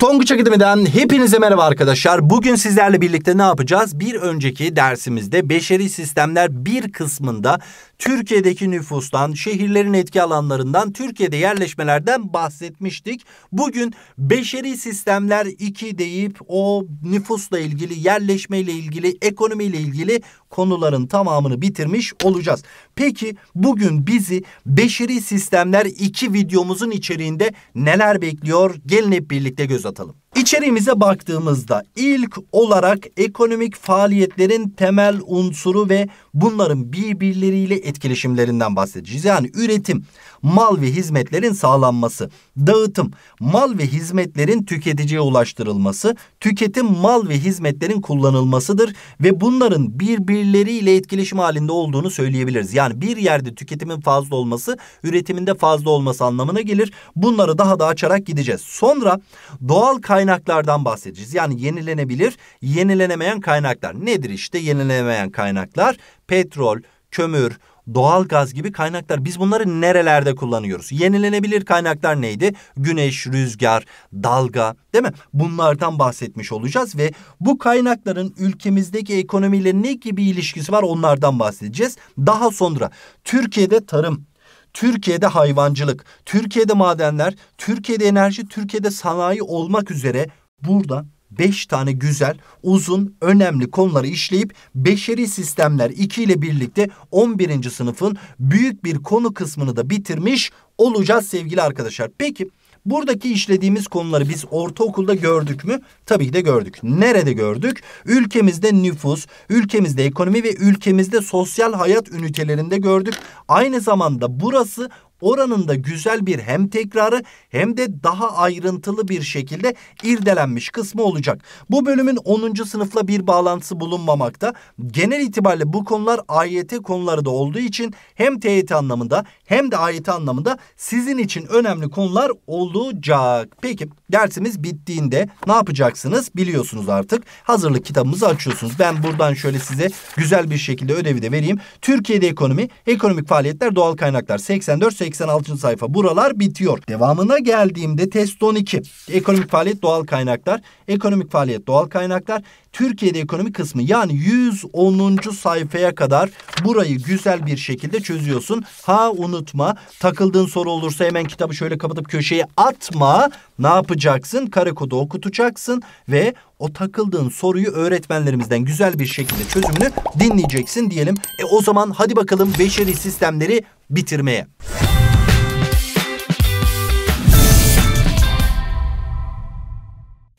Tonguç Akademi'den hepinize merhaba arkadaşlar. Bugün sizlerle birlikte ne yapacağız? Bir önceki dersimizde beşeri sistemler bir kısmında Türkiye'deki nüfustan, şehirlerin etki alanlarından, Türkiye'de yerleşmelerden bahsetmiştik. Bugün beşeri sistemler 2 deyip o nüfusla ilgili, yerleşmeyle ilgili, ekonomiyle ilgili konuların tamamını bitirmiş olacağız. Peki bugün bizi Beşeri Sistemler 2 videomuzun içeriğinde neler bekliyor? Gelin hep birlikte göz atalım. İçeriğimize baktığımızda ilk olarak ekonomik faaliyetlerin temel unsuru ve bunların birbirleriyle etkileşimlerinden bahsedeceğiz. Yani üretim, mal ve hizmetlerin sağlanması, dağıtım, mal ve hizmetlerin tüketiciye ulaştırılması, tüketim mal ve hizmetlerin kullanılmasıdır ve bunların birbirleriyle etkileşim halinde olduğunu söyleyebiliriz. Yani bir yerde tüketimin fazla olması, üretiminde fazla olması anlamına gelir. Bunları daha da açarak gideceğiz. Sonra doğal kaynaklardan bahsedeceğiz. Yani yenilenebilir, yenilenemeyen kaynaklar. Nedir işte yenilenemeyen kaynaklar? Petrol, kömür, doğal gaz gibi kaynaklar. Biz bunları nerelerde kullanıyoruz? Yenilenebilir kaynaklar neydi? Güneş, rüzgar, dalga değil mi? Bunlardan bahsetmiş olacağız ve bu kaynakların ülkemizdeki ekonomiyle ne gibi ilişkisi var onlardan bahsedeceğiz. Daha sonra Türkiye'de tarım, Türkiye'de hayvancılık, Türkiye'de madenler, Türkiye'de enerji, Türkiye'de sanayi olmak üzere burada beş tane güzel, uzun, önemli konuları işleyip beşeri sistemler 2 ile birlikte 11. sınıfın büyük bir konu kısmını da bitirmiş olacağız sevgili arkadaşlar. Peki Buradaki işlediğimiz konuları biz ortaokulda gördük mü? Tabii ki de gördük. Nerede gördük? Ülkemizde nüfus, ülkemizde ekonomi ve ülkemizde sosyal hayat ünitelerinde gördük. Aynı zamanda burası oranında güzel bir hem tekrarı hem de daha ayrıntılı bir şekilde irdelenmiş kısmı olacak. Bu bölümün 10. sınıfla bir bağlantısı bulunmamakta. Genel itibariyle bu konular AYT konuları da olduğu için hem TYT anlamında hem de AYT anlamında sizin için önemli konular olacak. Peki dersimiz bittiğinde ne yapacaksınız biliyorsunuz artık. Hazırlık kitabımızı açıyorsunuz. Ben buradan şöyle size güzel bir şekilde ödevi de vereyim. Türkiye'de ekonomi, ekonomik faaliyetler, doğal kaynaklar 84 86. sayfa. Buralar bitiyor. Devamına geldiğimde test 12. Ekonomik faaliyet doğal kaynaklar. Ekonomik faaliyet doğal kaynaklar. Türkiye'de ekonomi kısmı yani 110. sayfaya kadar burayı güzel bir şekilde çözüyorsun. Ha unutma takıldığın soru olursa hemen kitabı şöyle kapatıp köşeye atma. Ne yapacaksın? Kare kodu okutacaksın ve o takıldığın soruyu öğretmenlerimizden güzel bir şekilde çözümünü dinleyeceksin diyelim. E o zaman hadi bakalım beşeri sistemleri bitirmeye.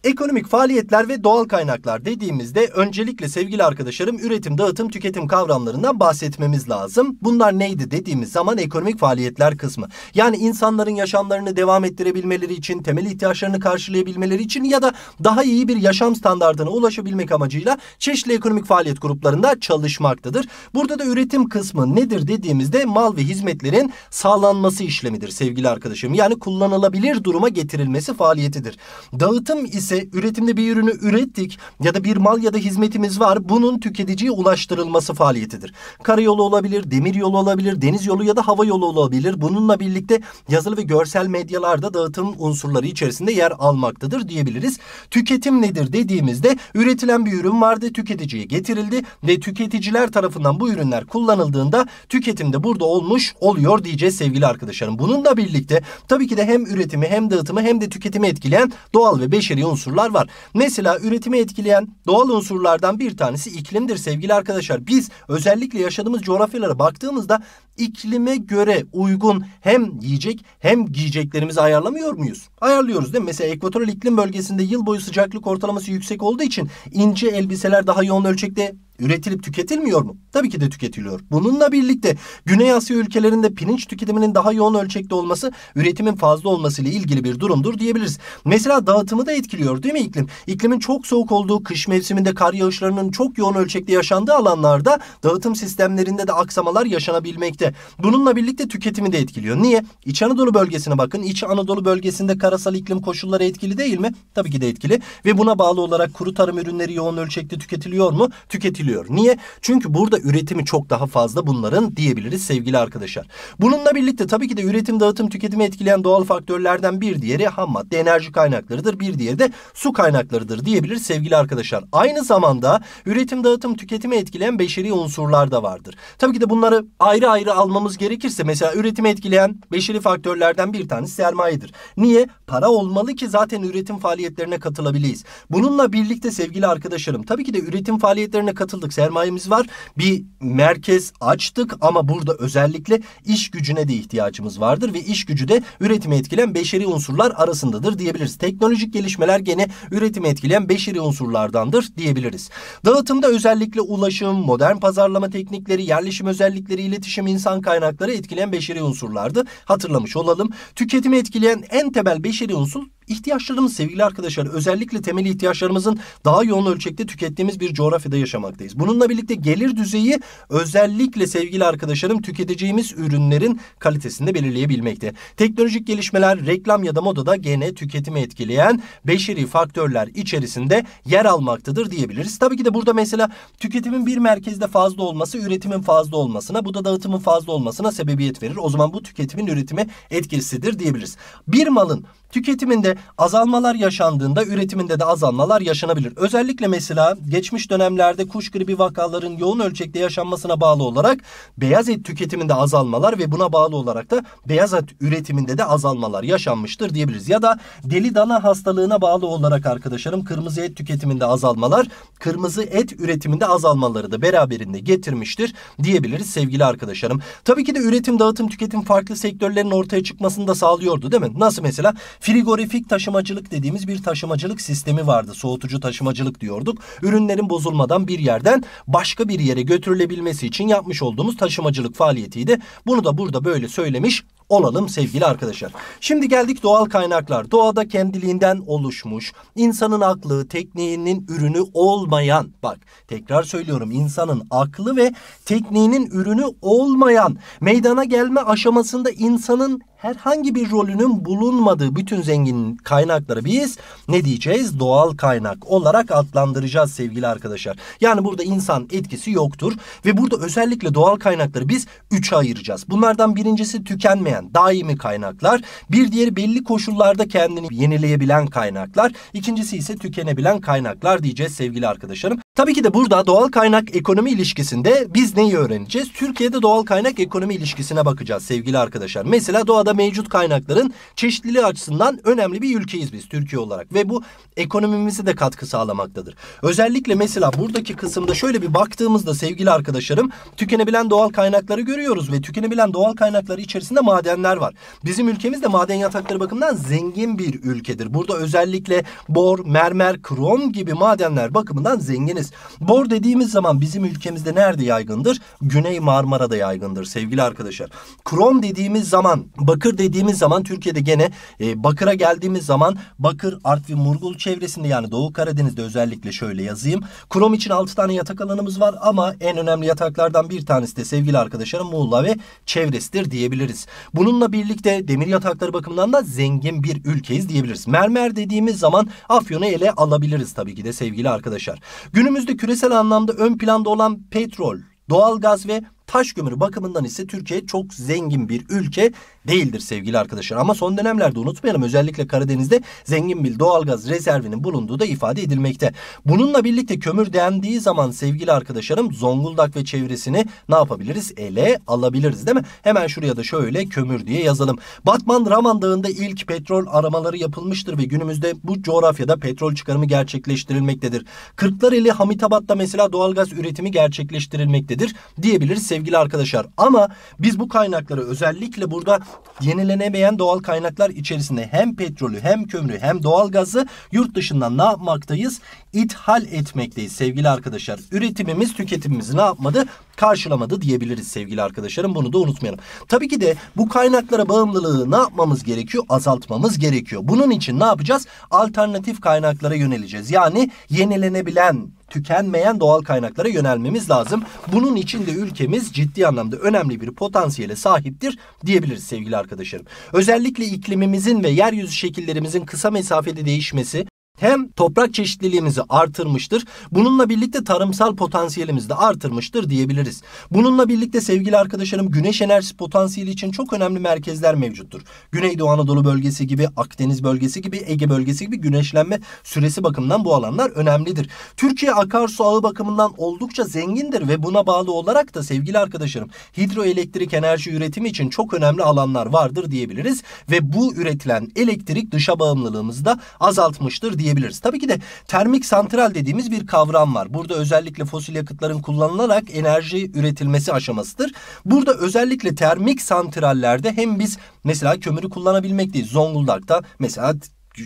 Ekonomik faaliyetler ve doğal kaynaklar dediğimizde öncelikle sevgili arkadaşlarım üretim, dağıtım, tüketim kavramlarından bahsetmemiz lazım. Bunlar neydi dediğimiz zaman ekonomik faaliyetler kısmı. Yani insanların yaşamlarını devam ettirebilmeleri için, temel ihtiyaçlarını karşılayabilmeleri için ya da daha iyi bir yaşam standartına ulaşabilmek amacıyla çeşitli ekonomik faaliyet gruplarında çalışmaktadır. Burada da üretim kısmı nedir dediğimizde mal ve hizmetlerin sağlanması işlemidir sevgili arkadaşım. Yani kullanılabilir duruma getirilmesi faaliyetidir. Dağıtım ise ise üretimde bir ürünü ürettik ya da bir mal ya da hizmetimiz var. Bunun tüketiciye ulaştırılması faaliyetidir. Karayolu olabilir, demir yolu olabilir, deniz yolu ya da hava yolu olabilir. Bununla birlikte yazılı ve görsel medyalarda dağıtım unsurları içerisinde yer almaktadır diyebiliriz. Tüketim nedir dediğimizde üretilen bir ürün vardı, tüketiciye getirildi ve tüketiciler tarafından bu ürünler kullanıldığında tüketimde burada olmuş oluyor diyeceğiz sevgili arkadaşlarım. Bununla birlikte tabii ki de hem üretimi hem dağıtımı hem de tüketimi etkileyen doğal ve beşeri unsurlar unsurlar var. Mesela üretimi etkileyen doğal unsurlardan bir tanesi iklimdir sevgili arkadaşlar. Biz özellikle yaşadığımız coğrafyalara baktığımızda iklime göre uygun hem yiyecek hem giyeceklerimizi ayarlamıyor muyuz? Ayarlıyoruz değil mi? Mesela ekvatoral iklim bölgesinde yıl boyu sıcaklık ortalaması yüksek olduğu için ince elbiseler daha yoğun ölçekte üretilip tüketilmiyor mu? Tabii ki de tüketiliyor. Bununla birlikte Güney Asya ülkelerinde pirinç tüketiminin daha yoğun ölçekte olması üretimin fazla olması ile ilgili bir durumdur diyebiliriz. Mesela dağıtımı da etkiliyor değil mi iklim? İklimin çok soğuk olduğu kış mevsiminde kar yağışlarının çok yoğun ölçekte yaşandığı alanlarda dağıtım sistemlerinde de aksamalar yaşanabilmekte. Bununla birlikte tüketimi de etkiliyor. Niye? İç Anadolu bölgesine bakın. İç Anadolu bölgesinde karasal iklim koşulları etkili değil mi? Tabii ki de etkili. Ve buna bağlı olarak kuru tarım ürünleri yoğun ölçekte tüketiliyor mu? Tüketiliyor. Niye? Çünkü burada üretimi çok daha fazla bunların diyebiliriz sevgili arkadaşlar. Bununla birlikte tabii ki de üretim, dağıtım, tüketimi etkileyen doğal faktörlerden bir diğeri ham madde, enerji kaynaklarıdır. Bir diğeri de su kaynaklarıdır diyebilir sevgili arkadaşlar. Aynı zamanda üretim, dağıtım, tüketimi etkileyen beşeri unsurlar da vardır. Tabii ki de bunları ayrı ayrı ele almamız gerekirse mesela üretimi etkileyen beşeri faktörlerden bir tanesi sermayedir. Niye? Para olmalı ki zaten üretim faaliyetlerine katılabiliyiz. Bununla birlikte sevgili arkadaşlarım tabii ki de üretim faaliyetlerine katıldık. Sermayemiz var. Bir merkez açtık ama burada özellikle iş gücüne de ihtiyacımız vardır ve iş gücü de üretimi etkilen beşeri unsurlar arasındadır diyebiliriz. Teknolojik gelişmeler gene üretimi etkileyen beşeri unsurlardandır diyebiliriz. Dağıtımda özellikle ulaşım, modern pazarlama teknikleri, yerleşim özellikleri, iletişim, insan kaynakları etkileyen beşeri unsurlardı. Hatırlamış olalım. Tüketimi etkileyen en temel beşeri unsur İhtiyaçlarımız sevgili arkadaşlar özellikle temel ihtiyaçlarımızın daha yoğun ölçekte tükettiğimiz bir coğrafyada yaşamaktayız. Bununla birlikte gelir düzeyi özellikle sevgili arkadaşlarım tüketeceğimiz ürünlerin kalitesini de belirleyebilmekte. Teknolojik gelişmeler reklam ya da modada gene tüketimi etkileyen beşeri faktörler içerisinde yer almaktadır diyebiliriz. Tabii ki de burada mesela tüketimin bir merkezde fazla olması üretimin fazla olmasına bu da dağıtımın fazla olmasına sebebiyet verir. O zaman bu tüketimin üretimi etkisidir diyebiliriz. Bir malın Tüketiminde azalmalar yaşandığında üretiminde de azalmalar yaşanabilir. Özellikle mesela geçmiş dönemlerde kuş gribi vakaların yoğun ölçekte yaşanmasına bağlı olarak beyaz et tüketiminde azalmalar ve buna bağlı olarak da beyaz et üretiminde de azalmalar yaşanmıştır diyebiliriz. Ya da deli dana hastalığına bağlı olarak arkadaşlarım kırmızı et tüketiminde azalmalar, kırmızı et üretiminde azalmaları da beraberinde getirmiştir diyebiliriz sevgili arkadaşlarım. Tabii ki de üretim, dağıtım, tüketim farklı sektörlerin ortaya çıkmasını da sağlıyordu değil mi? Nasıl mesela Frigorifik taşımacılık dediğimiz bir taşımacılık sistemi vardı. Soğutucu taşımacılık diyorduk. Ürünlerin bozulmadan bir yerden başka bir yere götürülebilmesi için yapmış olduğumuz taşımacılık faaliyetiydi. Bunu da burada böyle söylemiş olalım sevgili arkadaşlar. Şimdi geldik doğal kaynaklar. Doğada kendiliğinden oluşmuş, insanın aklı, tekniğinin ürünü olmayan, bak tekrar söylüyorum insanın aklı ve tekniğinin ürünü olmayan, meydana gelme aşamasında insanın herhangi bir rolünün bulunmadığı bütün zengin kaynakları biz ne diyeceğiz? Doğal kaynak olarak adlandıracağız sevgili arkadaşlar. Yani burada insan etkisi yoktur ve burada özellikle doğal kaynakları biz üçe ayıracağız. Bunlardan birincisi tükenmeyen yenilebilen daimi kaynaklar. Bir diğeri belli koşullarda kendini yenileyebilen kaynaklar. İkincisi ise tükenebilen kaynaklar diyeceğiz sevgili arkadaşlarım. Tabii ki de burada doğal kaynak ekonomi ilişkisinde biz neyi öğreneceğiz? Türkiye'de doğal kaynak ekonomi ilişkisine bakacağız sevgili arkadaşlar. Mesela doğada mevcut kaynakların çeşitliliği açısından önemli bir ülkeyiz biz Türkiye olarak ve bu ekonomimize de katkı sağlamaktadır. Özellikle mesela buradaki kısımda şöyle bir baktığımızda sevgili arkadaşlarım tükenebilen doğal kaynakları görüyoruz ve tükenebilen doğal kaynakları içerisinde maden edenler var. Bizim ülkemiz de maden yatakları bakımından zengin bir ülkedir. Burada özellikle bor, mermer, krom gibi madenler bakımından zenginiz. Bor dediğimiz zaman bizim ülkemizde nerede yaygındır? Güney Marmara'da yaygındır sevgili arkadaşlar. Krom dediğimiz zaman, bakır dediğimiz zaman Türkiye'de gene e, bakıra geldiğimiz zaman bakır, Artvin, Murgul çevresinde yani Doğu Karadeniz'de özellikle şöyle yazayım. Krom için 6 tane yatak alanımız var ama en önemli yataklardan bir tanesi de sevgili arkadaşlarım Muğla ve çevresidir diyebiliriz. Bu Bununla birlikte demir yatakları bakımından da zengin bir ülkeyiz diyebiliriz. Mermer dediğimiz zaman Afyon'u ele alabiliriz tabii ki de sevgili arkadaşlar. Günümüzde küresel anlamda ön planda olan petrol, doğalgaz ve taş kömürü bakımından ise Türkiye çok zengin bir ülke değildir sevgili arkadaşlar. Ama son dönemlerde unutmayalım özellikle Karadeniz'de zengin bir doğalgaz rezervinin bulunduğu da ifade edilmekte. Bununla birlikte kömür dendiği zaman sevgili arkadaşlarım Zonguldak ve çevresini ne yapabiliriz? Ele alabiliriz değil mi? Hemen şuraya da şöyle kömür diye yazalım. Batman Raman Dağı'nda ilk petrol aramaları yapılmıştır ve günümüzde bu coğrafyada petrol çıkarımı gerçekleştirilmektedir. Kırklareli Hamitabat'ta mesela doğalgaz üretimi gerçekleştirilmektedir diyebiliriz sevgili arkadaşlar. Ama biz bu kaynakları özellikle burada yenilenemeyen doğal kaynaklar içerisinde hem petrolü hem kömürü hem doğal gazı yurt dışından ne yapmaktayız? ithal etmekteyiz sevgili arkadaşlar. Üretimimiz tüketimimizi ne yapmadı? Karşılamadı diyebiliriz sevgili arkadaşlarım. Bunu da unutmayalım. Tabii ki de bu kaynaklara bağımlılığı ne yapmamız gerekiyor? Azaltmamız gerekiyor. Bunun için ne yapacağız? Alternatif kaynaklara yöneleceğiz. Yani yenilenebilen tükenmeyen doğal kaynaklara yönelmemiz lazım. Bunun için de ülkemiz ciddi anlamda önemli bir potansiyele sahiptir diyebiliriz sevgili arkadaşlarım. Özellikle iklimimizin ve yeryüzü şekillerimizin kısa mesafede değişmesi hem toprak çeşitliliğimizi artırmıştır. Bununla birlikte tarımsal potansiyelimizi de artırmıştır diyebiliriz. Bununla birlikte sevgili arkadaşlarım güneş enerjisi potansiyeli için çok önemli merkezler mevcuttur. Güneydoğu Anadolu bölgesi gibi, Akdeniz bölgesi gibi, Ege bölgesi gibi güneşlenme süresi bakımından bu alanlar önemlidir. Türkiye akarsu ağı bakımından oldukça zengindir ve buna bağlı olarak da sevgili arkadaşlarım hidroelektrik enerji üretimi için çok önemli alanlar vardır diyebiliriz ve bu üretilen elektrik dışa bağımlılığımızı da azaltmıştır diyebiliriz diyebiliriz. Tabii ki de termik santral dediğimiz bir kavram var. Burada özellikle fosil yakıtların kullanılarak enerji üretilmesi aşamasıdır. Burada özellikle termik santrallerde hem biz mesela kömürü kullanabilmek değil Zonguldak'ta mesela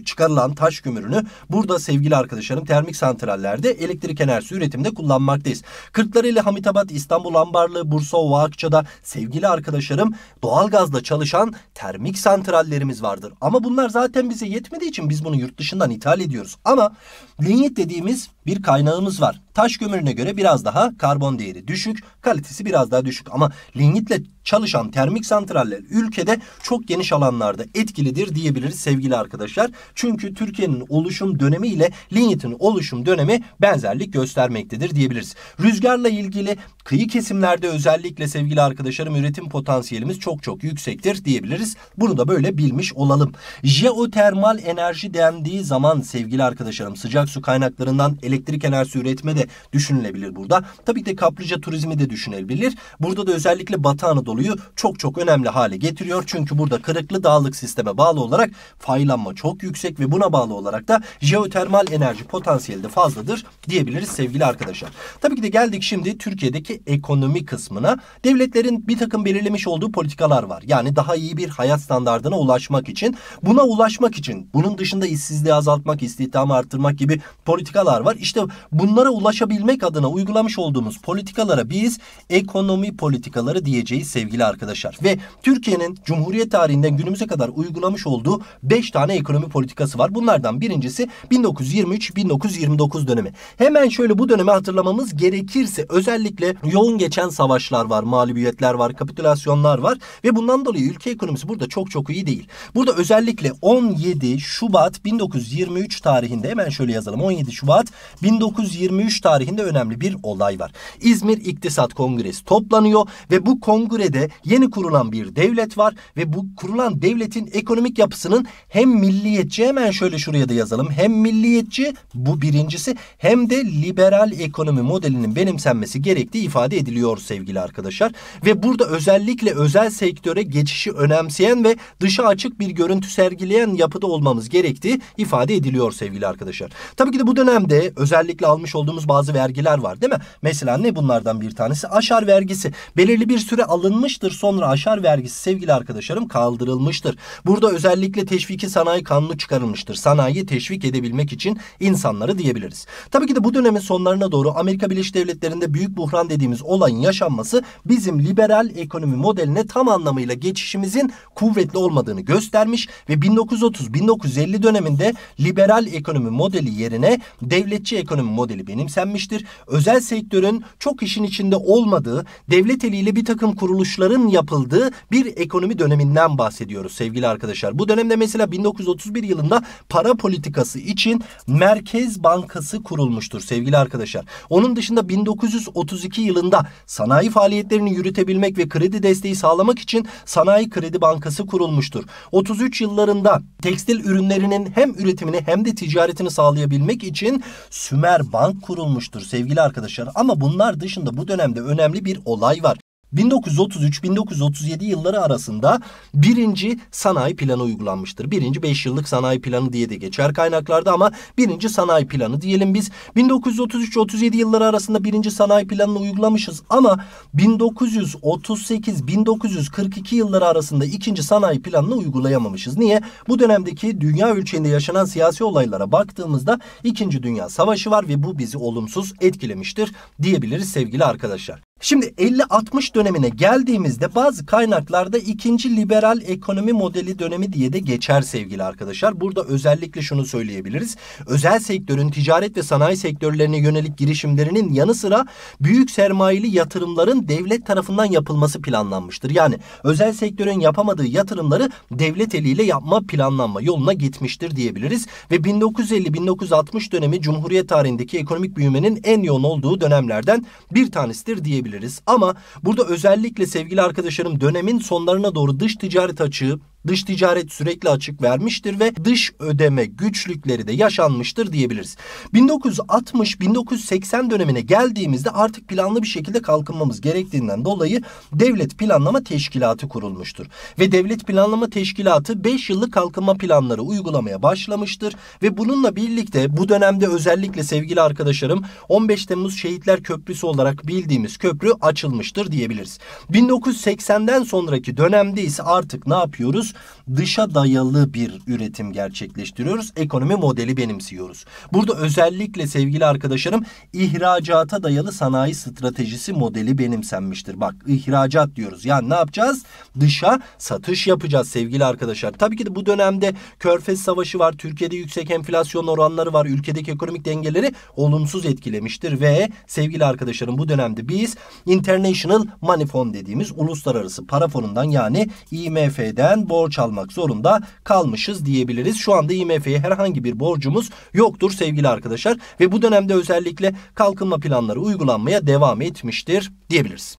çıkarılan taş kömürünü burada sevgili arkadaşlarım termik santrallerde elektrik enerjisi üretiminde kullanmaktayız. Kırklareli, Hamitabat, İstanbul Ambarlı, Bursa, Ova, Akça'da sevgili arkadaşlarım doğalgazla çalışan termik santrallerimiz vardır. Ama bunlar zaten bize yetmediği için biz bunu yurt dışından ithal ediyoruz. Ama lignit dediğimiz bir kaynağımız var. Taş kömürüne göre biraz daha karbon değeri düşük, kalitesi biraz daha düşük ama lignitle çalışan termik santraller ülkede çok geniş alanlarda etkilidir diyebiliriz sevgili arkadaşlar. Çünkü Türkiye'nin oluşum dönemi ile Linyit'in oluşum dönemi benzerlik göstermektedir diyebiliriz. Rüzgarla ilgili kıyı kesimlerde özellikle sevgili arkadaşlarım üretim potansiyelimiz çok çok yüksektir diyebiliriz. Bunu da böyle bilmiş olalım. Jeotermal enerji dendiği zaman sevgili arkadaşlarım sıcak su kaynaklarından elektrik enerjisi üretme de düşünülebilir burada. Tabii ki de kaplıca turizmi de düşünebilir. Burada da özellikle Batı Anadolu Anadolu'yu çok çok önemli hale getiriyor. Çünkü burada kırıklı dağlık sisteme bağlı olarak faylanma çok yüksek ve buna bağlı olarak da jeotermal enerji potansiyeli de fazladır diyebiliriz sevgili arkadaşlar. Tabii ki de geldik şimdi Türkiye'deki ekonomi kısmına. Devletlerin bir takım belirlemiş olduğu politikalar var. Yani daha iyi bir hayat standartına ulaşmak için, buna ulaşmak için, bunun dışında işsizliği azaltmak, istihdamı arttırmak gibi politikalar var. İşte bunlara ulaşabilmek adına uygulamış olduğumuz politikalara biz ekonomi politikaları diyeceğiz sevgili sevgili arkadaşlar. Ve Türkiye'nin Cumhuriyet tarihinden günümüze kadar uygulamış olduğu 5 tane ekonomi politikası var. Bunlardan birincisi 1923-1929 dönemi. Hemen şöyle bu dönemi hatırlamamız gerekirse özellikle yoğun geçen savaşlar var, mağlubiyetler var, kapitülasyonlar var ve bundan dolayı ülke ekonomisi burada çok çok iyi değil. Burada özellikle 17 Şubat 1923 tarihinde hemen şöyle yazalım. 17 Şubat 1923 tarihinde önemli bir olay var. İzmir İktisat Kongresi toplanıyor ve bu kongrede de yeni kurulan bir devlet var ve bu kurulan devletin ekonomik yapısının hem milliyetçi hemen şöyle şuraya da yazalım. Hem milliyetçi bu birincisi hem de liberal ekonomi modelinin benimsenmesi gerektiği ifade ediliyor sevgili arkadaşlar. Ve burada özellikle özel sektöre geçişi önemseyen ve dışa açık bir görüntü sergileyen yapıda olmamız gerektiği ifade ediliyor sevgili arkadaşlar. Tabii ki de bu dönemde özellikle almış olduğumuz bazı vergiler var değil mi? Mesela ne bunlardan bir tanesi? Aşar vergisi. Belirli bir süre alınmış kaldırılmıştır. Sonra aşar vergisi sevgili arkadaşlarım kaldırılmıştır. Burada özellikle teşviki sanayi kanunu çıkarılmıştır. Sanayiyi teşvik edebilmek için insanları diyebiliriz. Tabii ki de bu dönemin sonlarına doğru Amerika Birleşik Devletleri'nde büyük buhran dediğimiz olayın yaşanması bizim liberal ekonomi modeline tam anlamıyla geçişimizin kuvvetli olmadığını göstermiş ve 1930-1950 döneminde liberal ekonomi modeli yerine devletçi ekonomi modeli benimsenmiştir. Özel sektörün çok işin içinde olmadığı, devlet eliyle bir takım kuruluş dokunuşların yapıldığı bir ekonomi döneminden bahsediyoruz sevgili arkadaşlar. Bu dönemde mesela 1931 yılında para politikası için Merkez Bankası kurulmuştur sevgili arkadaşlar. Onun dışında 1932 yılında sanayi faaliyetlerini yürütebilmek ve kredi desteği sağlamak için Sanayi Kredi Bankası kurulmuştur. 33 yıllarında tekstil ürünlerinin hem üretimini hem de ticaretini sağlayabilmek için Sümer Bank kurulmuştur sevgili arkadaşlar. Ama bunlar dışında bu dönemde önemli bir olay var. 1933-1937 yılları arasında birinci sanayi planı uygulanmıştır. Birinci 5 yıllık sanayi planı diye de geçer kaynaklarda ama birinci sanayi planı diyelim biz 1933-37 yılları arasında birinci sanayi planını uygulamışız ama 1938-1942 yılları arasında ikinci sanayi planını uygulayamamışız. Niye? Bu dönemdeki dünya ölçeğinde yaşanan siyasi olaylara baktığımızda ikinci Dünya Savaşı var ve bu bizi olumsuz etkilemiştir diyebiliriz sevgili arkadaşlar. Şimdi 50-60 dönemine geldiğimizde bazı kaynaklarda ikinci liberal ekonomi modeli dönemi diye de geçer sevgili arkadaşlar. Burada özellikle şunu söyleyebiliriz. Özel sektörün ticaret ve sanayi sektörlerine yönelik girişimlerinin yanı sıra büyük sermayeli yatırımların devlet tarafından yapılması planlanmıştır. Yani özel sektörün yapamadığı yatırımları devlet eliyle yapma planlanma yoluna gitmiştir diyebiliriz. Ve 1950-1960 dönemi Cumhuriyet tarihindeki ekonomik büyümenin en yoğun olduğu dönemlerden bir tanesidir diyebiliriz diyebiliriz. Ama burada özellikle sevgili arkadaşlarım dönemin sonlarına doğru dış ticaret açığı Dış ticaret sürekli açık vermiştir ve dış ödeme güçlükleri de yaşanmıştır diyebiliriz. 1960-1980 dönemine geldiğimizde artık planlı bir şekilde kalkınmamız gerektiğinden dolayı Devlet Planlama Teşkilatı kurulmuştur. Ve Devlet Planlama Teşkilatı 5 yıllık kalkınma planları uygulamaya başlamıştır ve bununla birlikte bu dönemde özellikle sevgili arkadaşlarım 15 Temmuz Şehitler Köprüsü olarak bildiğimiz köprü açılmıştır diyebiliriz. 1980'den sonraki dönemde ise artık ne yapıyoruz? Dışa dayalı bir üretim gerçekleştiriyoruz. Ekonomi modeli benimsiyoruz. Burada özellikle sevgili arkadaşlarım ihracata dayalı sanayi stratejisi modeli benimsenmiştir. Bak ihracat diyoruz. Yani ne yapacağız? Dışa satış yapacağız sevgili arkadaşlar. Tabii ki de bu dönemde Körfez Savaşı var. Türkiye'de yüksek enflasyon oranları var. Ülkedeki ekonomik dengeleri olumsuz etkilemiştir ve sevgili arkadaşlarım bu dönemde biz International Money Fund dediğimiz uluslararası para fonundan yani IMF'den, borç borç almak zorunda kalmışız diyebiliriz. Şu anda IMF'ye herhangi bir borcumuz yoktur sevgili arkadaşlar ve bu dönemde özellikle kalkınma planları uygulanmaya devam etmiştir diyebiliriz.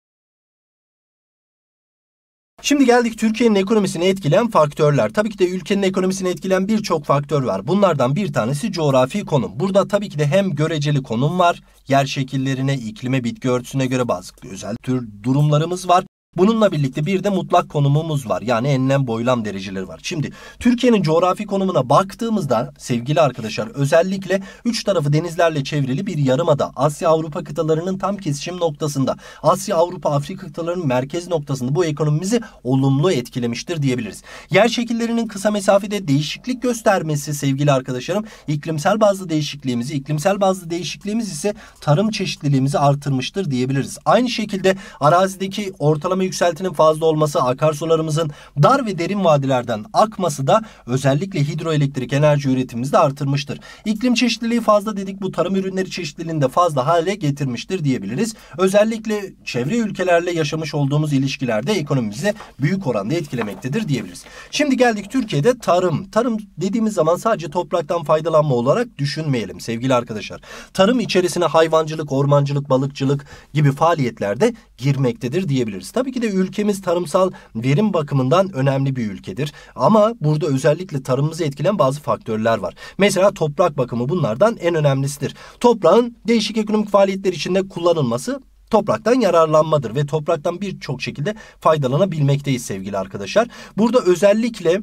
Şimdi geldik Türkiye'nin ekonomisini etkileyen faktörler. Tabii ki de ülkenin ekonomisini etkileyen birçok faktör var. Bunlardan bir tanesi coğrafi konum. Burada tabii ki de hem göreceli konum var, yer şekillerine, iklime, bitki örtüsüne göre bazı özel tür durumlarımız var. Bununla birlikte bir de mutlak konumumuz var. Yani enlem boylam dereceleri var. Şimdi Türkiye'nin coğrafi konumuna baktığımızda sevgili arkadaşlar özellikle üç tarafı denizlerle çevrili bir yarımada Asya Avrupa kıtalarının tam kesişim noktasında Asya Avrupa Afrika kıtalarının merkez noktasında bu ekonomimizi olumlu etkilemiştir diyebiliriz. Yer şekillerinin kısa mesafede değişiklik göstermesi sevgili arkadaşlarım iklimsel bazlı değişikliğimizi iklimsel bazlı değişikliğimiz ise tarım çeşitliliğimizi artırmıştır diyebiliriz. Aynı şekilde arazideki ortalama yükseltinin fazla olması, akarsularımızın dar ve derin vadilerden akması da özellikle hidroelektrik enerji üretimimizi artırmıştır. İklim çeşitliliği fazla dedik bu tarım ürünleri çeşitliliğini de fazla hale getirmiştir diyebiliriz. Özellikle çevre ülkelerle yaşamış olduğumuz ilişkilerde ekonomimizi büyük oranda etkilemektedir diyebiliriz. Şimdi geldik Türkiye'de tarım. Tarım dediğimiz zaman sadece topraktan faydalanma olarak düşünmeyelim sevgili arkadaşlar. Tarım içerisine hayvancılık, ormancılık, balıkçılık gibi faaliyetlerde girmektedir diyebiliriz. Tabii Tabii ki de ülkemiz tarımsal verim bakımından önemli bir ülkedir. Ama burada özellikle tarımımızı etkilen bazı faktörler var. Mesela toprak bakımı bunlardan en önemlisidir. Toprağın değişik ekonomik faaliyetler içinde kullanılması topraktan yararlanmadır ve topraktan birçok şekilde faydalanabilmekteyiz sevgili arkadaşlar. Burada özellikle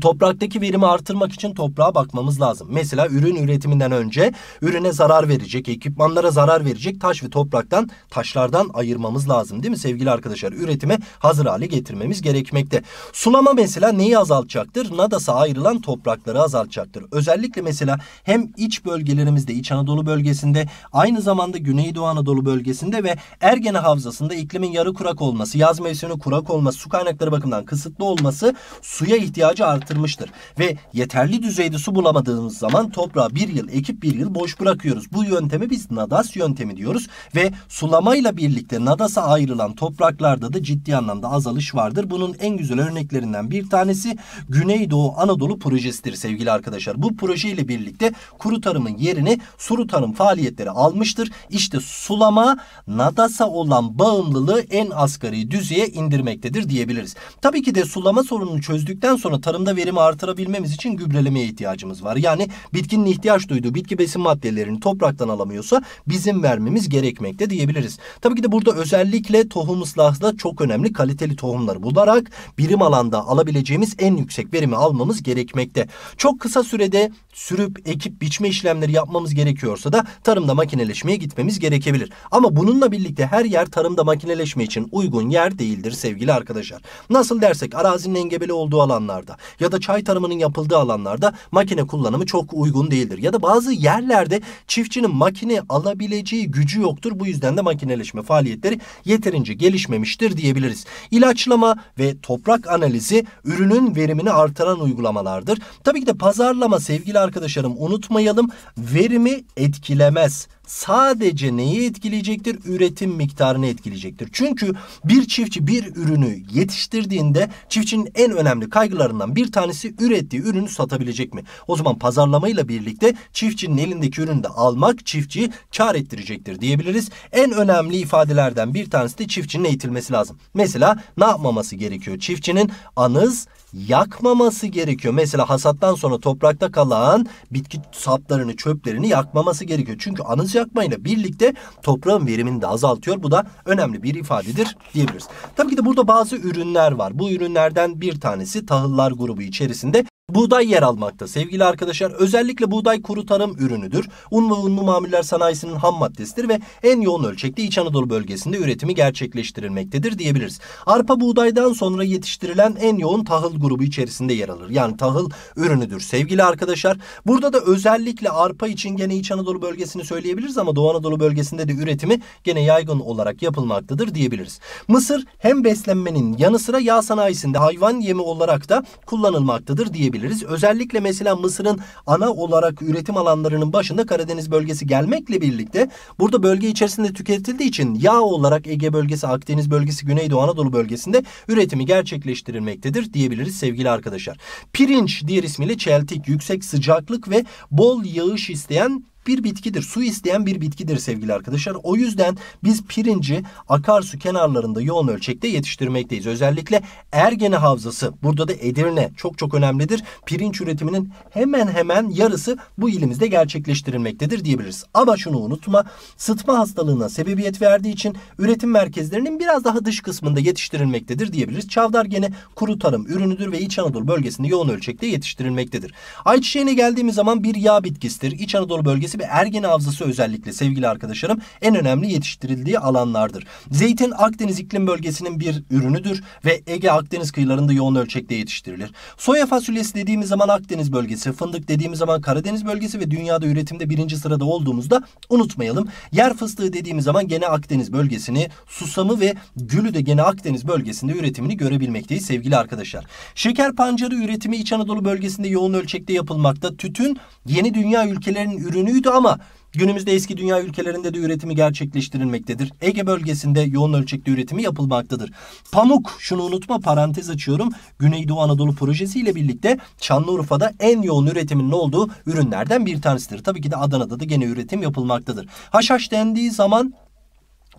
Topraktaki verimi artırmak için toprağa bakmamız lazım. Mesela ürün üretiminden önce ürüne zarar verecek, ekipmanlara zarar verecek taş ve topraktan, taşlardan ayırmamız lazım değil mi sevgili arkadaşlar? Üretimi hazır hale getirmemiz gerekmekte. Sulama mesela neyi azaltacaktır? Nadas'a ayrılan toprakları azaltacaktır. Özellikle mesela hem iç bölgelerimizde, İç Anadolu bölgesinde, aynı zamanda Güneydoğu Anadolu bölgesinde ve Ergene Havzası'nda iklimin yarı kurak olması, yaz mevsiminin kurak olması, su kaynakları bakımından kısıtlı olması suya ihtiyacı artırmaktadır arttırmıştır. Ve yeterli düzeyde su bulamadığımız zaman toprağı bir yıl ekip bir yıl boş bırakıyoruz. Bu yöntemi biz nadas yöntemi diyoruz ve sulamayla birlikte nadasa ayrılan topraklarda da ciddi anlamda azalış vardır. Bunun en güzel örneklerinden bir tanesi Güneydoğu Anadolu projesidir sevgili arkadaşlar. Bu proje ile birlikte kuru tarımın yerini suru tarım faaliyetleri almıştır. İşte sulama nadasa olan bağımlılığı en asgari düzeye indirmektedir diyebiliriz. Tabii ki de sulama sorununu çözdükten sonra tarım ortamda verimi artırabilmemiz için gübrelemeye ihtiyacımız var. Yani bitkinin ihtiyaç duyduğu bitki besin maddelerini topraktan alamıyorsa bizim vermemiz gerekmekte diyebiliriz. Tabii ki de burada özellikle tohum ıslahı çok önemli. Kaliteli tohumları bularak birim alanda alabileceğimiz en yüksek verimi almamız gerekmekte. Çok kısa sürede sürüp ekip biçme işlemleri yapmamız gerekiyorsa da tarımda makineleşmeye gitmemiz gerekebilir. Ama bununla birlikte her yer tarımda makineleşme için uygun yer değildir sevgili arkadaşlar. Nasıl dersek arazinin engebeli olduğu alanlarda ya da çay tarımının yapıldığı alanlarda makine kullanımı çok uygun değildir. Ya da bazı yerlerde çiftçinin makine alabileceği gücü yoktur. Bu yüzden de makineleşme faaliyetleri yeterince gelişmemiştir diyebiliriz. İlaçlama ve toprak analizi ürünün verimini artıran uygulamalardır. Tabii ki de pazarlama sevgili arkadaşlarım unutmayalım verimi etkilemez sadece neyi etkileyecektir? Üretim miktarını etkileyecektir. Çünkü bir çiftçi bir ürünü yetiştirdiğinde çiftçinin en önemli kaygılarından bir tanesi ürettiği ürünü satabilecek mi? O zaman pazarlamayla birlikte çiftçinin elindeki ürünü de almak çiftçiyi kar ettirecektir diyebiliriz. En önemli ifadelerden bir tanesi de çiftçinin eğitilmesi lazım. Mesela ne yapmaması gerekiyor? Çiftçinin anız yakmaması gerekiyor. Mesela hasattan sonra toprakta kalan bitki saplarını, çöplerini yakmaması gerekiyor. Çünkü anız yakıt yakmayla birlikte toprağın verimini de azaltıyor. Bu da önemli bir ifadedir diyebiliriz. Tabii ki de burada bazı ürünler var. Bu ürünlerden bir tanesi tahıllar grubu içerisinde Buğday yer almakta sevgili arkadaşlar. Özellikle buğday kuru tarım ürünüdür. Un ve unlu mamuller sanayisinin ham maddesidir ve en yoğun ölçekte İç Anadolu bölgesinde üretimi gerçekleştirilmektedir diyebiliriz. Arpa buğdaydan sonra yetiştirilen en yoğun tahıl grubu içerisinde yer alır. Yani tahıl ürünüdür sevgili arkadaşlar. Burada da özellikle arpa için gene İç Anadolu bölgesini söyleyebiliriz ama Doğu Anadolu bölgesinde de üretimi gene yaygın olarak yapılmaktadır diyebiliriz. Mısır hem beslenmenin yanı sıra yağ sanayisinde hayvan yemi olarak da kullanılmaktadır diyebiliriz diyebiliriz. Özellikle mesela Mısır'ın ana olarak üretim alanlarının başında Karadeniz bölgesi gelmekle birlikte burada bölge içerisinde tüketildiği için yağ olarak Ege bölgesi, Akdeniz bölgesi, Güneydoğu Anadolu bölgesinde üretimi gerçekleştirilmektedir diyebiliriz sevgili arkadaşlar. Pirinç diğer ismiyle çeltik, yüksek sıcaklık ve bol yağış isteyen bir bitkidir. Su isteyen bir bitkidir sevgili arkadaşlar. O yüzden biz pirinci akarsu kenarlarında yoğun ölçekte yetiştirmekteyiz. Özellikle Ergene Havzası burada da Edirne çok çok önemlidir. Pirinç üretiminin hemen hemen yarısı bu ilimizde gerçekleştirilmektedir diyebiliriz. Ama şunu unutma sıtma hastalığına sebebiyet verdiği için üretim merkezlerinin biraz daha dış kısmında yetiştirilmektedir diyebiliriz. Çavdar gene kuru tarım ürünüdür ve İç Anadolu bölgesinde yoğun ölçekte yetiştirilmektedir. Ayçiçeğine geldiğimiz zaman bir yağ bitkisidir. İç Anadolu bölgesi yetiştirilmesi ve ergen havzası özellikle sevgili arkadaşlarım en önemli yetiştirildiği alanlardır. Zeytin Akdeniz iklim bölgesinin bir ürünüdür ve Ege Akdeniz kıyılarında yoğun ölçekte yetiştirilir. Soya fasulyesi dediğimiz zaman Akdeniz bölgesi, fındık dediğimiz zaman Karadeniz bölgesi ve dünyada üretimde birinci sırada olduğumuzda unutmayalım. Yer fıstığı dediğimiz zaman gene Akdeniz bölgesini, susamı ve gülü de gene Akdeniz bölgesinde üretimini görebilmekteyiz sevgili arkadaşlar. Şeker pancarı üretimi İç Anadolu bölgesinde yoğun ölçekte yapılmakta. Tütün yeni dünya ülkelerinin ürünü buydu ama günümüzde eski dünya ülkelerinde de üretimi gerçekleştirilmektedir. Ege bölgesinde yoğun ölçekte üretimi yapılmaktadır. Pamuk şunu unutma parantez açıyorum. Güneydoğu Anadolu projesi ile birlikte Şanlıurfa'da en yoğun üretimin olduğu ürünlerden bir tanesidir. Tabii ki de Adana'da da gene üretim yapılmaktadır. Haşhaş dendiği zaman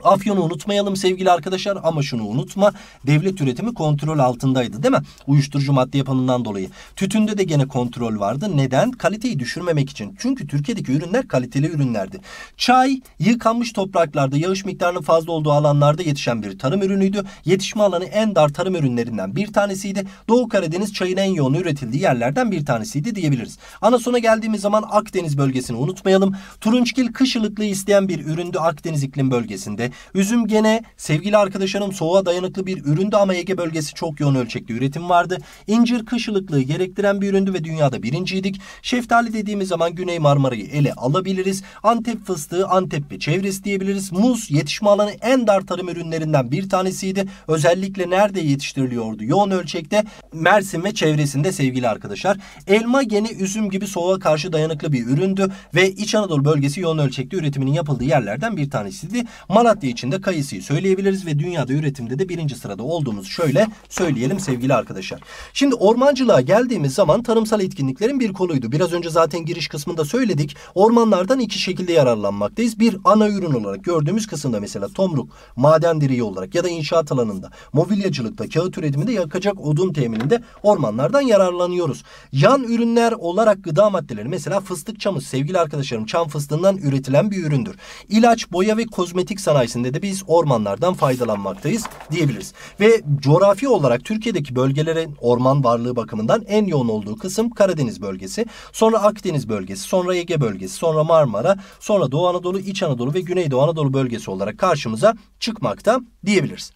Afyon'u unutmayalım sevgili arkadaşlar ama şunu unutma. Devlet üretimi kontrol altındaydı değil mi? Uyuşturucu madde yapanından dolayı. Tütünde de gene kontrol vardı. Neden? Kaliteyi düşürmemek için. Çünkü Türkiye'deki ürünler kaliteli ürünlerdi. Çay yıkanmış topraklarda yağış miktarının fazla olduğu alanlarda yetişen bir tarım ürünüydü. Yetişme alanı en dar tarım ürünlerinden bir tanesiydi. Doğu Karadeniz çayın en yoğun üretildiği yerlerden bir tanesiydi diyebiliriz. Anason'a geldiğimiz zaman Akdeniz bölgesini unutmayalım. Turunçgil kışılıklığı isteyen bir üründü Akdeniz iklim bölgesinde. Üzüm gene sevgili arkadaşlarım soğuğa dayanıklı bir üründü ama Ege bölgesi çok yoğun ölçekli üretim vardı. İncir kışılıklığı gerektiren bir üründü ve dünyada birinciydik. Şeftali dediğimiz zaman Güney Marmara'yı ele alabiliriz. Antep fıstığı, Antep ve çevresi diyebiliriz. Muz yetişme alanı en dar tarım ürünlerinden bir tanesiydi. Özellikle nerede yetiştiriliyordu? Yoğun ölçekte Mersin ve çevresinde sevgili arkadaşlar. Elma gene üzüm gibi soğuğa karşı dayanıklı bir üründü ve İç Anadolu bölgesi yoğun ölçekli üretiminin yapıldığı yerlerden bir tanesiydi. Malatya madde içinde kayısıyı söyleyebiliriz ve dünyada üretimde de birinci sırada olduğumuzu şöyle söyleyelim sevgili arkadaşlar. Şimdi ormancılığa geldiğimiz zaman tarımsal etkinliklerin bir koluydu. Biraz önce zaten giriş kısmında söyledik. Ormanlardan iki şekilde yararlanmaktayız. Bir ana ürün olarak gördüğümüz kısımda mesela tomruk, maden direği olarak ya da inşaat alanında, mobilyacılıkta, kağıt üretiminde yakacak odun temininde ormanlardan yararlanıyoruz. Yan ürünler olarak gıda maddeleri mesela fıstık çamı sevgili arkadaşlarım çam fıstığından üretilen bir üründür. İlaç, boya ve kozmetik sanayi sayesinde de biz ormanlardan faydalanmaktayız diyebiliriz. Ve coğrafi olarak Türkiye'deki bölgelerin orman varlığı bakımından en yoğun olduğu kısım Karadeniz bölgesi, sonra Akdeniz bölgesi, sonra Ege bölgesi, sonra Marmara, sonra Doğu Anadolu, İç Anadolu ve Güneydoğu Anadolu bölgesi olarak karşımıza çıkmakta diyebiliriz.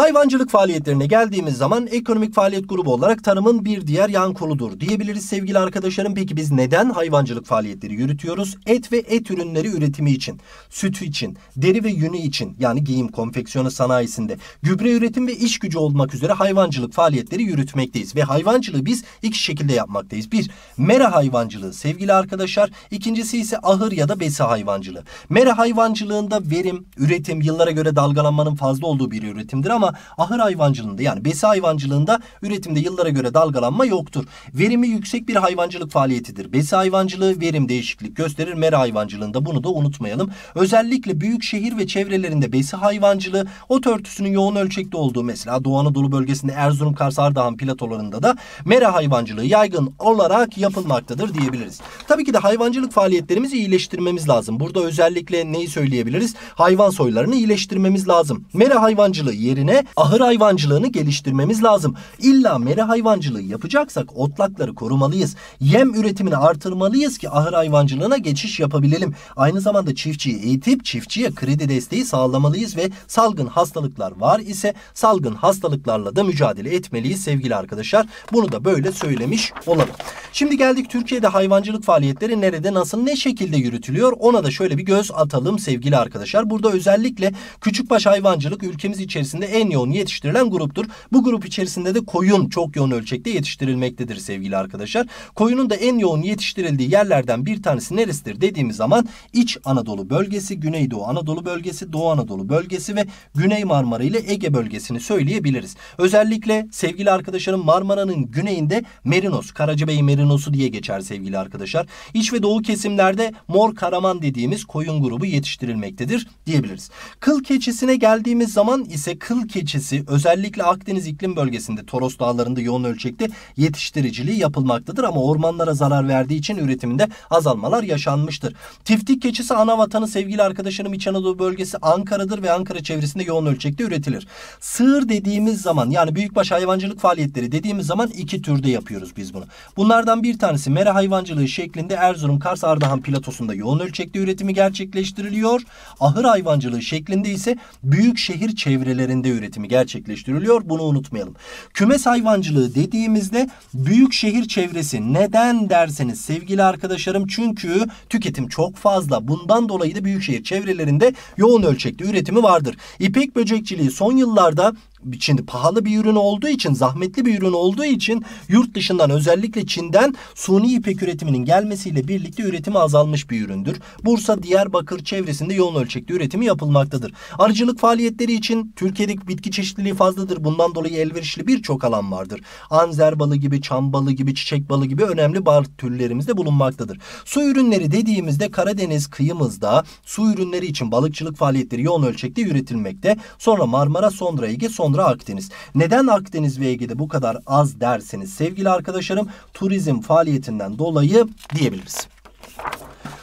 Hayvancılık faaliyetlerine geldiğimiz zaman ekonomik faaliyet grubu olarak tarımın bir diğer yan koludur diyebiliriz sevgili arkadaşlarım. Peki biz neden hayvancılık faaliyetleri yürütüyoruz? Et ve et ürünleri üretimi için, süt için, deri ve yünü için yani giyim konfeksiyonu sanayisinde gübre üretim ve iş gücü olmak üzere hayvancılık faaliyetleri yürütmekteyiz. Ve hayvancılığı biz iki şekilde yapmaktayız. Bir, mera hayvancılığı sevgili arkadaşlar. İkincisi ise ahır ya da besi hayvancılığı. Mera hayvancılığında verim, üretim yıllara göre dalgalanmanın fazla olduğu bir üretimdir ama ahır hayvancılığında yani besi hayvancılığında üretimde yıllara göre dalgalanma yoktur. Verimi yüksek bir hayvancılık faaliyetidir. Besi hayvancılığı verim değişiklik gösterir. Mera hayvancılığında bunu da unutmayalım. Özellikle büyük şehir ve çevrelerinde besi hayvancılığı ot örtüsünün yoğun ölçekte olduğu mesela Doğu Anadolu bölgesinde Erzurum, Kars, Ardahan platolarında da mera hayvancılığı yaygın olarak yapılmaktadır diyebiliriz. Tabii ki de hayvancılık faaliyetlerimizi iyileştirmemiz lazım. Burada özellikle neyi söyleyebiliriz? Hayvan soylarını iyileştirmemiz lazım. Mera hayvancılığı yerine yerine ahır hayvancılığını geliştirmemiz lazım. İlla mera hayvancılığı yapacaksak otlakları korumalıyız. Yem üretimini artırmalıyız ki ahır hayvancılığına geçiş yapabilelim. Aynı zamanda çiftçiyi eğitip çiftçiye kredi desteği sağlamalıyız ve salgın hastalıklar var ise salgın hastalıklarla da mücadele etmeliyiz sevgili arkadaşlar. Bunu da böyle söylemiş olalım. Şimdi geldik Türkiye'de hayvancılık faaliyetleri nerede, nasıl, ne şekilde yürütülüyor? Ona da şöyle bir göz atalım sevgili arkadaşlar. Burada özellikle küçükbaş hayvancılık ülkemiz içerisinde en en yoğun yetiştirilen gruptur. Bu grup içerisinde de koyun çok yoğun ölçekte yetiştirilmektedir sevgili arkadaşlar. Koyunun da en yoğun yetiştirildiği yerlerden bir tanesi neresidir dediğimiz zaman İç Anadolu bölgesi, Güneydoğu Anadolu bölgesi, Doğu Anadolu bölgesi ve Güney Marmara ile Ege bölgesini söyleyebiliriz. Özellikle sevgili arkadaşlarım Marmara'nın güneyinde Merinos, Karacabey Merinosu diye geçer sevgili arkadaşlar. İç ve doğu kesimlerde mor karaman dediğimiz koyun grubu yetiştirilmektedir diyebiliriz. Kıl keçisine geldiğimiz zaman ise kıl keçisi özellikle Akdeniz iklim bölgesinde Toros Dağları'nda yoğun ölçekte yetiştiriciliği yapılmaktadır ama ormanlara zarar verdiği için üretiminde azalmalar yaşanmıştır. Tiftik keçisi ana vatanı sevgili arkadaşlarım İç Anadolu bölgesi Ankara'dır ve Ankara çevresinde yoğun ölçekte üretilir. Sığır dediğimiz zaman yani büyükbaş hayvancılık faaliyetleri dediğimiz zaman iki türde yapıyoruz biz bunu. Bunlardan bir tanesi mera hayvancılığı şeklinde Erzurum, Kars, Ardahan platosunda yoğun ölçekte üretimi gerçekleştiriliyor. Ahır hayvancılığı şeklinde ise büyük şehir çevrelerinde üretiliyor üretimi gerçekleştiriliyor. Bunu unutmayalım. Kümes hayvancılığı dediğimizde büyük şehir çevresi neden derseniz sevgili arkadaşlarım çünkü tüketim çok fazla. Bundan dolayı da büyük şehir çevrelerinde yoğun ölçekli üretimi vardır. İpek böcekçiliği son yıllarda Şimdi pahalı bir ürün olduğu için, zahmetli bir ürün olduğu için yurt dışından özellikle Çin'den suni ipek üretiminin gelmesiyle birlikte üretimi azalmış bir üründür. Bursa, Diyarbakır çevresinde yoğun ölçekli üretimi yapılmaktadır. Arıcılık faaliyetleri için Türkiye'deki bitki çeşitliliği fazladır. Bundan dolayı elverişli birçok alan vardır. Anzer balı gibi, çam balı gibi, çiçek balı gibi önemli bar türlerimizde bulunmaktadır. Su ürünleri dediğimizde Karadeniz kıyımızda su ürünleri için balıkçılık faaliyetleri yoğun ölçekte üretilmekte. Sonra Marmara, Sondra, Ege, Sondra sonra Akdeniz. Neden Akdeniz ve Ege'de bu kadar az derseniz sevgili arkadaşlarım turizm faaliyetinden dolayı diyebiliriz.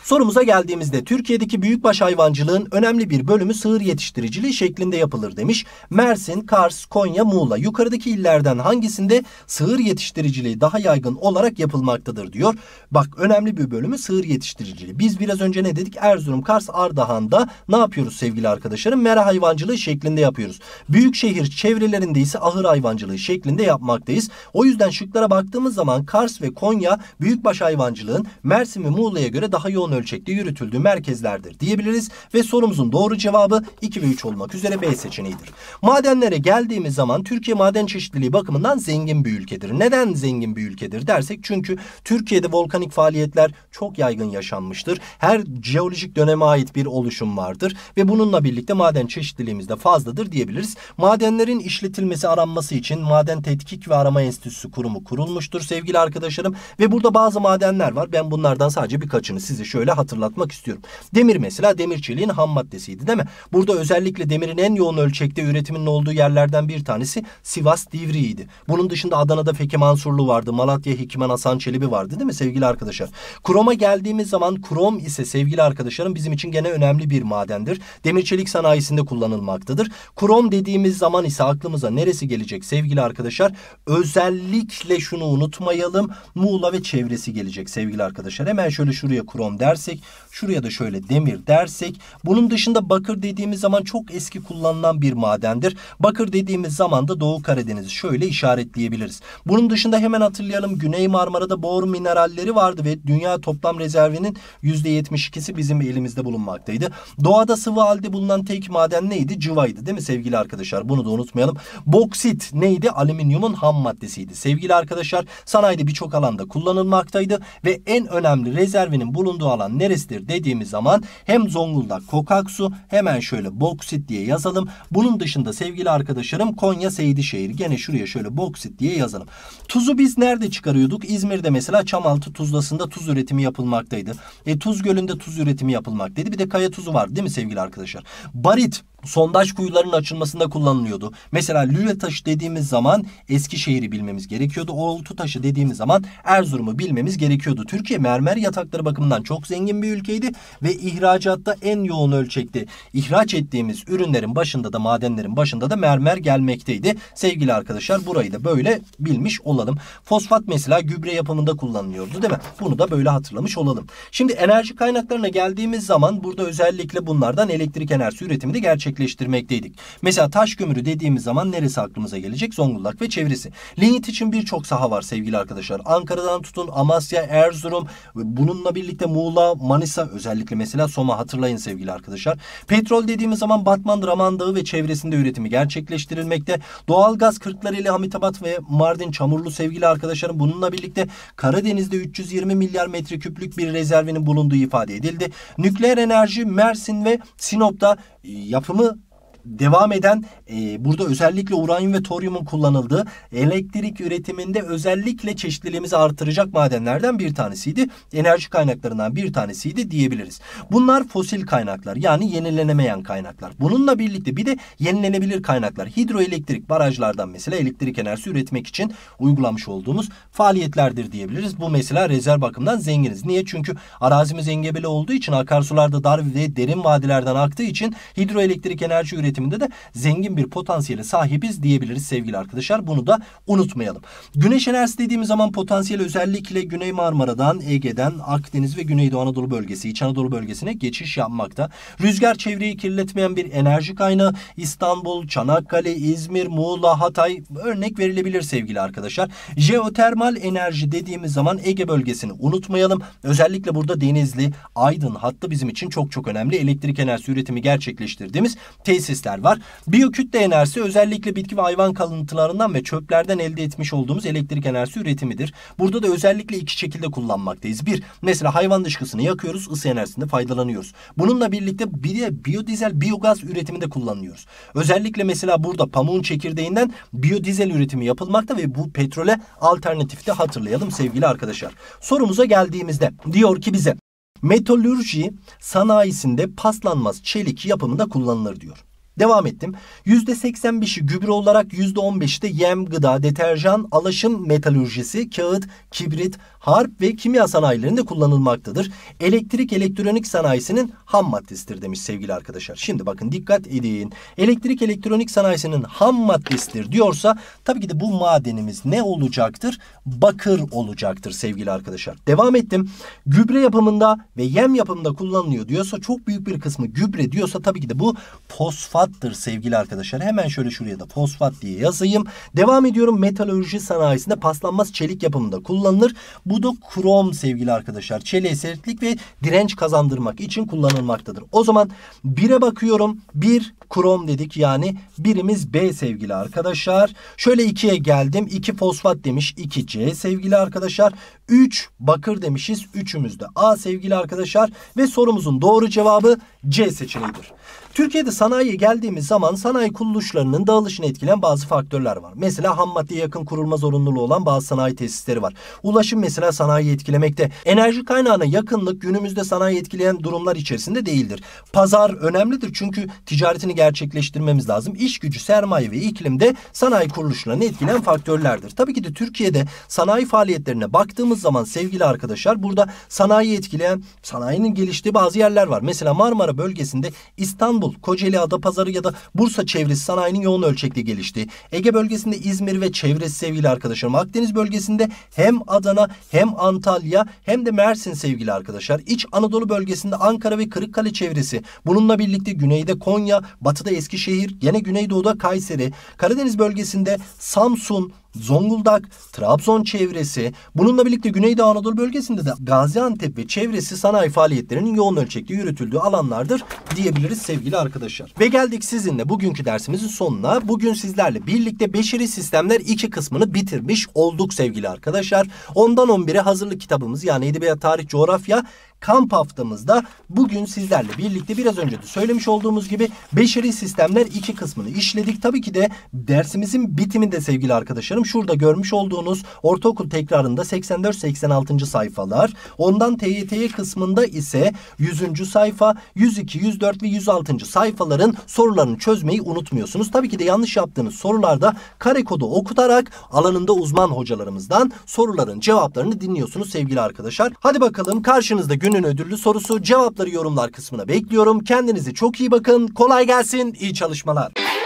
Sorumuza geldiğimizde Türkiye'deki büyükbaş hayvancılığın önemli bir bölümü sığır yetiştiriciliği şeklinde yapılır demiş. Mersin, Kars, Konya, Muğla yukarıdaki illerden hangisinde sığır yetiştiriciliği daha yaygın olarak yapılmaktadır diyor. Bak önemli bir bölümü sığır yetiştiriciliği. Biz biraz önce ne dedik? Erzurum, Kars, Ardahan'da ne yapıyoruz sevgili arkadaşlarım? Mera hayvancılığı şeklinde yapıyoruz. Büyükşehir çevrelerinde ise ahır hayvancılığı şeklinde yapmaktayız. O yüzden şıklara baktığımız zaman Kars ve Konya büyükbaş hayvancılığın Mersin ve Muğla'ya Antalya'ya göre daha yoğun ölçekli yürütüldüğü merkezlerdir diyebiliriz ve sorumuzun doğru cevabı 2 ve 3 olmak üzere B seçeneğidir. Madenlere geldiğimiz zaman Türkiye maden çeşitliliği bakımından zengin bir ülkedir. Neden zengin bir ülkedir dersek çünkü Türkiye'de volkanik faaliyetler çok yaygın yaşanmıştır. Her jeolojik döneme ait bir oluşum vardır ve bununla birlikte maden çeşitliliğimiz de fazladır diyebiliriz. Madenlerin işletilmesi aranması için Maden Tetkik ve Arama Enstitüsü kurumu kurulmuştur sevgili arkadaşlarım ve burada bazı madenler var. Ben bunlardan sadece birkaç birkaçını sizi şöyle hatırlatmak istiyorum. Demir mesela demirçiliğin ham maddesiydi değil mi? Burada özellikle demirin en yoğun ölçekte üretiminin olduğu yerlerden bir tanesi Sivas Divriği'ydi. Bunun dışında Adana'da Feki Mansurlu vardı. Malatya Hikmen Hasan Çelebi vardı değil mi sevgili arkadaşlar? Kroma geldiğimiz zaman krom ise sevgili arkadaşlarım bizim için gene önemli bir madendir. Demir sanayisinde kullanılmaktadır. Krom dediğimiz zaman ise aklımıza neresi gelecek sevgili arkadaşlar? Özellikle şunu unutmayalım. Muğla ve çevresi gelecek sevgili arkadaşlar. Hemen şöyle şunu şuraya krom dersek, şuraya da şöyle demir dersek. Bunun dışında bakır dediğimiz zaman çok eski kullanılan bir madendir. Bakır dediğimiz zaman da Doğu Karadeniz'i şöyle işaretleyebiliriz. Bunun dışında hemen hatırlayalım Güney Marmara'da bor mineralleri vardı ve dünya toplam rezervinin %72'si bizim elimizde bulunmaktaydı. Doğada sıvı halde bulunan tek maden neydi? Cıvaydı değil mi sevgili arkadaşlar? Bunu da unutmayalım. Boksit neydi? Alüminyumun ham maddesiydi. Sevgili arkadaşlar sanayide birçok alanda kullanılmaktaydı ve en önemli rezerv Pervin'in bulunduğu alan neresidir dediğimiz zaman hem Zonguldak Kokaksu hemen şöyle Boksit diye yazalım. Bunun dışında sevgili arkadaşlarım Konya Seydişehir. Gene şuraya şöyle Boksit diye yazalım. Tuzu biz nerede çıkarıyorduk? İzmir'de mesela Çamaltı Tuzlası'nda tuz üretimi yapılmaktaydı. E, tuz Gölü'nde tuz üretimi yapılmaktaydı. Bir de kaya tuzu var değil mi sevgili arkadaşlar? Barit sondaj kuyularının açılmasında kullanılıyordu. Mesela lüle taşı dediğimiz zaman Eskişehir'i bilmemiz gerekiyordu. Oğultu taşı dediğimiz zaman Erzurum'u bilmemiz gerekiyordu. Türkiye mermer yatakları bakımından çok zengin bir ülkeydi ve ihracatta en yoğun ölçekte ihraç ettiğimiz ürünlerin başında da madenlerin başında da mermer gelmekteydi. Sevgili arkadaşlar burayı da böyle bilmiş olalım. Fosfat mesela gübre yapımında kullanılıyordu değil mi? Bunu da böyle hatırlamış olalım. Şimdi enerji kaynaklarına geldiğimiz zaman burada özellikle bunlardan elektrik enerjisi üretimi de gerçekleştiriyoruz gerçekleştirmekteydik. Mesela taş kömürü dediğimiz zaman neresi aklımıza gelecek? Zonguldak ve çevresi. Lignit için birçok saha var sevgili arkadaşlar. Ankara'dan tutun Amasya, Erzurum, bununla birlikte Muğla, Manisa özellikle mesela Soma hatırlayın sevgili arkadaşlar. Petrol dediğimiz zaman Batman, Raman Dağı ve çevresinde üretimi gerçekleştirilmekte. Doğalgaz Kırklareli, Hamitabat ve Mardin Çamurlu sevgili arkadaşlarım. Bununla birlikte Karadeniz'de 320 milyar metreküplük bir rezervinin bulunduğu ifade edildi. Nükleer enerji Mersin ve Sinop'ta yapımı devam eden e, burada özellikle uranyum ve toryumun kullanıldığı elektrik üretiminde özellikle çeşitliliğimizi artıracak madenlerden bir tanesiydi. Enerji kaynaklarından bir tanesiydi diyebiliriz. Bunlar fosil kaynaklar yani yenilenemeyen kaynaklar. Bununla birlikte bir de yenilenebilir kaynaklar. Hidroelektrik barajlardan mesela elektrik enerjisi üretmek için uygulamış olduğumuz faaliyetlerdir diyebiliriz. Bu mesela rezerv bakımından zenginiz. Niye? Çünkü arazimiz engebeli olduğu için akarsularda dar ve derin vadilerden aktığı için hidroelektrik enerji üretimi üretiminde de zengin bir potansiyele sahibiz diyebiliriz sevgili arkadaşlar. Bunu da unutmayalım. Güneş enerjisi dediğimiz zaman potansiyel özellikle Güney Marmara'dan, Ege'den, Akdeniz ve Güneydoğu Anadolu bölgesi, İç Anadolu bölgesine geçiş yapmakta. Rüzgar çevreyi kirletmeyen bir enerji kaynağı İstanbul, Çanakkale, İzmir, Muğla, Hatay örnek verilebilir sevgili arkadaşlar. Jeotermal enerji dediğimiz zaman Ege bölgesini unutmayalım. Özellikle burada Denizli, Aydın hattı bizim için çok çok önemli. Elektrik enerjisi üretimi gerçekleştirdiğimiz tesisler tesisler var. Biyokütle enerjisi özellikle bitki ve hayvan kalıntılarından ve çöplerden elde etmiş olduğumuz elektrik enerjisi üretimidir. Burada da özellikle iki şekilde kullanmaktayız. Bir, mesela hayvan dışkısını yakıyoruz, ısı enerjisinde faydalanıyoruz. Bununla birlikte bir de biyodizel, biyogaz üretiminde kullanıyoruz. Özellikle mesela burada pamuğun çekirdeğinden biyodizel üretimi yapılmakta ve bu petrole alternatifte hatırlayalım sevgili arkadaşlar. Sorumuza geldiğimizde diyor ki bize Metalürji sanayisinde paslanmaz çelik yapımında kullanılır diyor. Devam ettim. %85'i gübre olarak %15'i de yem, gıda, deterjan, alaşım metalurjisi, kağıt, kibrit, harp ve kimya sanayilerinde kullanılmaktadır. Elektrik elektronik sanayisinin ham maddesidir demiş sevgili arkadaşlar. Şimdi bakın dikkat edin. Elektrik elektronik sanayisinin ham maddesidir diyorsa tabii ki de bu madenimiz ne olacaktır? Bakır olacaktır sevgili arkadaşlar. Devam ettim. Gübre yapımında ve yem yapımında kullanılıyor diyorsa çok büyük bir kısmı gübre diyorsa tabii ki de bu fosfattır sevgili arkadaşlar. Hemen şöyle şuraya da fosfat diye yazayım. Devam ediyorum metalurji sanayisinde paslanmaz çelik yapımında kullanılır. Bu bu da krom sevgili arkadaşlar. Çeliğe sertlik ve direnç kazandırmak için kullanılmaktadır. O zaman 1'e bakıyorum. 1 krom dedik yani birimiz B sevgili arkadaşlar. Şöyle 2'ye geldim. 2 fosfat demiş. 2 C sevgili arkadaşlar. 3 bakır demişiz. 3'ümüz de A sevgili arkadaşlar. Ve sorumuzun doğru cevabı C seçeneğidir. Türkiye'de sanayiye geldiğimiz zaman sanayi kuruluşlarının dağılışını etkilen bazı faktörler var. Mesela ham maddeye yakın kurulma zorunluluğu olan bazı sanayi tesisleri var. Ulaşım mesela sanayi etkilemekte. Enerji kaynağına yakınlık günümüzde sanayi etkileyen durumlar içerisinde değildir. Pazar önemlidir çünkü ticaretini gerçekleştirmemiz lazım. İş gücü, sermaye ve iklim de sanayi kuruluşlarını etkilen faktörlerdir. Tabii ki de Türkiye'de sanayi faaliyetlerine baktığımız zaman sevgili arkadaşlar burada sanayi etkileyen, sanayinin geliştiği bazı yerler var. Mesela Marmara bölgesinde İstanbul İstanbul, Kocaeli, Adapazarı ya da Bursa çevresi sanayinin yoğun ölçekli gelişti. Ege bölgesinde İzmir ve çevresi sevgili arkadaşlarım. Akdeniz bölgesinde hem Adana hem Antalya hem de Mersin sevgili arkadaşlar. İç Anadolu bölgesinde Ankara ve Kırıkkale çevresi. Bununla birlikte güneyde Konya, batıda Eskişehir, gene güneydoğuda Kayseri. Karadeniz bölgesinde Samsun, Zonguldak, Trabzon çevresi, bununla birlikte Güneydoğu Anadolu bölgesinde de Gaziantep ve çevresi sanayi faaliyetlerinin yoğun ölçekte yürütüldüğü alanlardır diyebiliriz sevgili arkadaşlar. Ve geldik sizinle bugünkü dersimizin sonuna. Bugün sizlerle birlikte beşeri sistemler 2 kısmını bitirmiş olduk sevgili arkadaşlar. Ondan 11'e hazırlık kitabımız yani edebiyat, tarih, coğrafya kamp haftamızda bugün sizlerle birlikte biraz önce de söylemiş olduğumuz gibi beşeri sistemler iki kısmını işledik. Tabii ki de dersimizin bitiminde sevgili arkadaşlarım şurada görmüş olduğunuz ortaokul tekrarında 84-86. sayfalar. Ondan TYT kısmında ise 100. sayfa, 102, 104 ve 106. sayfaların sorularını çözmeyi unutmuyorsunuz. Tabii ki de yanlış yaptığınız sorularda kare kodu okutarak alanında uzman hocalarımızdan soruların cevaplarını dinliyorsunuz sevgili arkadaşlar. Hadi bakalım karşınızda Günün ödüllü sorusu cevapları yorumlar kısmına bekliyorum. Kendinize çok iyi bakın. Kolay gelsin. İyi çalışmalar.